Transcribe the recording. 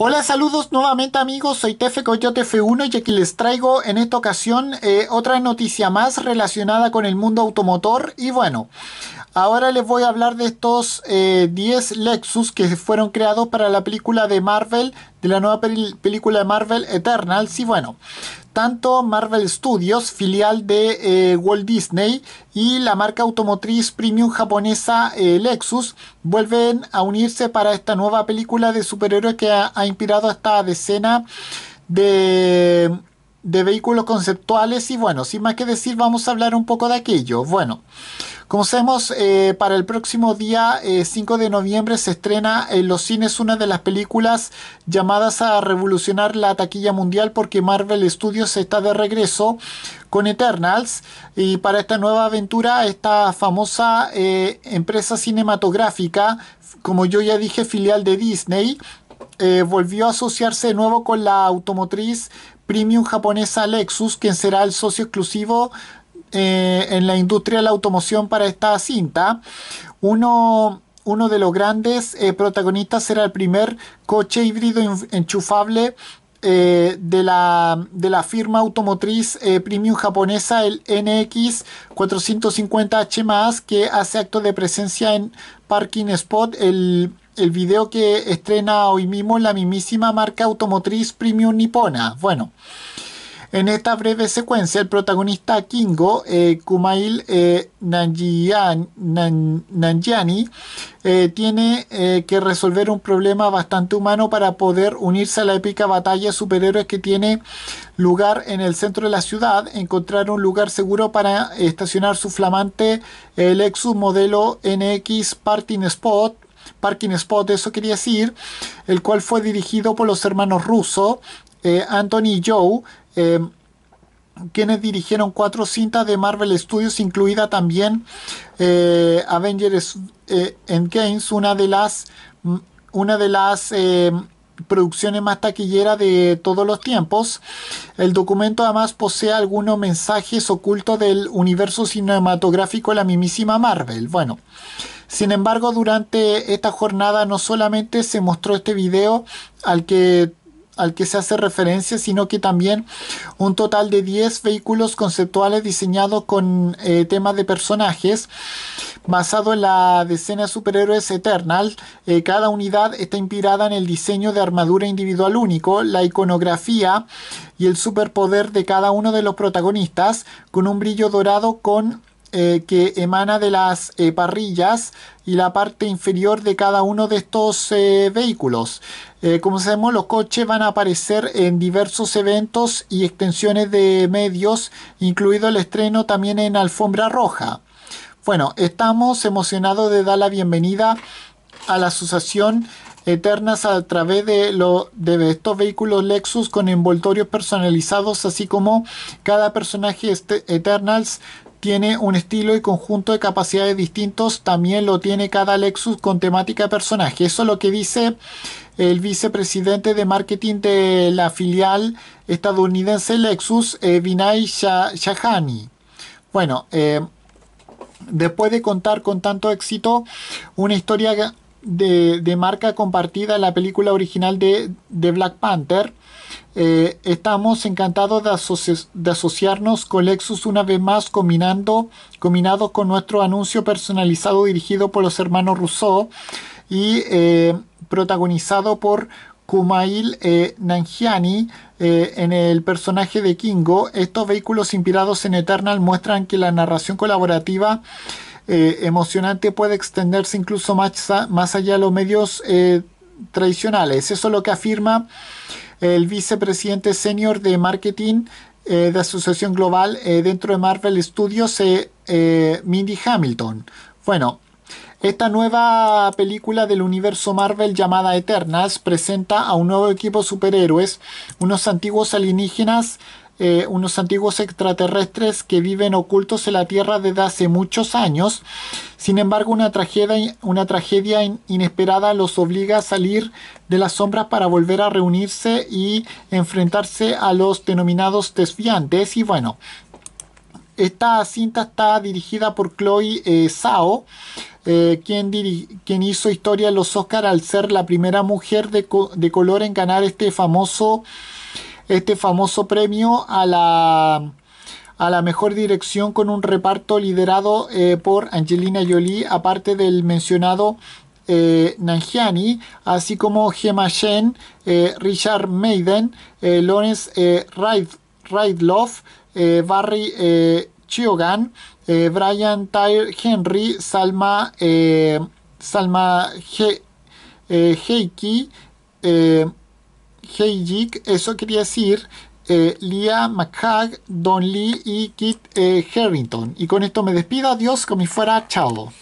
Hola, saludos nuevamente amigos, soy Tefe Coyote F1 y aquí les traigo en esta ocasión eh, otra noticia más relacionada con el mundo automotor y bueno, ahora les voy a hablar de estos 10 eh, Lexus que fueron creados para la película de Marvel, de la nueva película de Marvel Eternals y bueno, tanto Marvel Studios, filial de eh, Walt Disney, y la marca automotriz premium japonesa eh, Lexus vuelven a unirse para esta nueva película de superhéroes que ha, inspirado esta decena de, de vehículos conceptuales. Y bueno, sin más que decir, vamos a hablar un poco de aquello. Bueno. Como eh, para el próximo día 5 eh, de noviembre se estrena en los cines una de las películas llamadas a revolucionar la taquilla mundial porque Marvel Studios está de regreso con Eternals y para esta nueva aventura esta famosa eh, empresa cinematográfica, como yo ya dije, filial de Disney, volvió a asociarse de nuevo con la automotriz premium japonesa Lexus, quien será el socio exclusivo eh, en la industria de la automoción para esta cinta. Uno, uno de los grandes eh, protagonistas será el primer coche híbrido enchufable eh, de, la, firma automotriz premium japonesa, el NX450H, que hace acto de presencia en Parking Spot, el, el, video que estrena hoy mismo la mismísima marca automotriz premium nipona. Bueno. En esta breve secuencia, el protagonista Kingo eh, Kumail eh, eh tiene eh, que resolver un problema bastante humano para poder unirse a la épica batalla de superhéroes que tiene lugar en el centro de la ciudad, encontrar un lugar seguro para estacionar su flamante Lexus modelo NX Parking Spot Parking Spot, eso quería decir, el cual fue dirigido por los hermanos rusos Anthony y Joe, Em, quienes dirigieron cuatro cintas de Marvel Studios, incluida también eh, Avengers eh, Endgame, una de las, una de las em, producciones más taquilleras de todos los tiempos. El documento además posee algunos mensajes ocultos del universo cinematográfico de la mismísima Marvel. Bueno, sin embargo, durante esta jornada no solamente se mostró este video al que al que se hace referencia, sino que también un total de 10 vehículos conceptuales diseñados con eh, temas de personajes basado en la decena de superhéroes Eternal. Eh, cada unidad está inspirada en el diseño de armadura individual único, la iconografía y el superpoder de cada uno de los protagonistas, con un brillo dorado con eh, que emana de las eh, parrillas y la parte inferior de cada uno de estos eh, vehículos. como sabemos, los coches van a aparecer en diversos eventos y extensiones de medios, incluido el estreno también en Alfombra Roja. Bueno, estamos emocionados de dar la bienvenida a la asociación Eternas a través de, estos vehículos Lexus con envoltorios personalizados, así como cada personaje este, Eternals tiene un estilo y conjunto de capacidades distintos, también lo tiene cada Lexus con temática de personaje. Eso es lo que dice el vicepresidente de marketing de la filial estadounidense Lexus, eh, Vinay Shahani. Bueno, eh, después de contar con tanto éxito, una historia de, marca compartida en la película original de, de Black Panther, eh, estamos encantados de, asociarnos con Lexus una vez más, combinando, combinado con nuestro anuncio personalizado dirigido por los hermanos Rousseau y eh, protagonizado por Kumail eh, Nanjiani en el personaje de Kingo. Estos vehículos inspirados en Eternal muestran que la narración colaborativa emocionante puede extenderse incluso más, más allá de los medios tradicionales. Eso es lo que afirma el vicepresidente senior de marketing eh, de Asociación Global eh, dentro de Marvel Studios, eh, Mindy Hamilton. Bueno, esta nueva película del universo Marvel llamada Eternas presenta a un nuevo equipo de superhéroes, unos antiguos alienígenas eh, unos antiguos extraterrestres que viven ocultos en la Tierra desde hace muchos años. Sin embargo, una tragedia, una tragedia inesperada los obliga a salir de las sombras para volver a reunirse y enfrentarse a los denominados desviantes. Y bueno, esta cinta está dirigida por Chloe sao eh, Zhao, eh, quien, quien, hizo historia a los Oscars al ser la primera mujer de, de color en ganar este famoso este famoso premio a la, a la mejor dirección con un reparto liderado eh, por Angelina Jolie, aparte del mencionado eh, Nanjiani, así como Gemma Shen, eh, Richard Maiden, Lawrence Love, Barry Chiogan, Brian Tyre Henry, Salma, Salma Heiki, Heijik, eso quería decir eh, Lia Don Lee y Kit eh, Harrington. Y con esto me despido, adiós, como si fuera, chao.